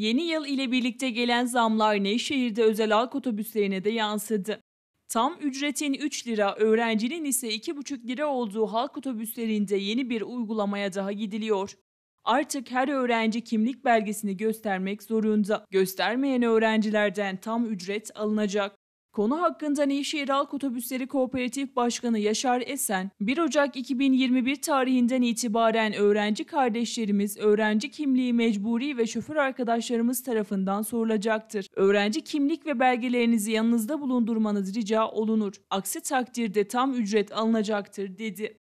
Yeni yıl ile birlikte gelen zamlar Nevşehir'de özel halk otobüslerine de yansıdı. Tam ücretin 3 lira, öğrencinin ise 2,5 lira olduğu halk otobüslerinde yeni bir uygulamaya daha gidiliyor. Artık her öğrenci kimlik belgesini göstermek zorunda. Göstermeyen öğrencilerden tam ücret alınacak. Konu hakkında Nevşehir Halk Otobüsleri Kooperatif Başkanı Yaşar Esen, 1 Ocak 2021 tarihinden itibaren öğrenci kardeşlerimiz, öğrenci kimliği mecburi ve şoför arkadaşlarımız tarafından sorulacaktır. Öğrenci kimlik ve belgelerinizi yanınızda bulundurmanız rica olunur. Aksi takdirde tam ücret alınacaktır dedi.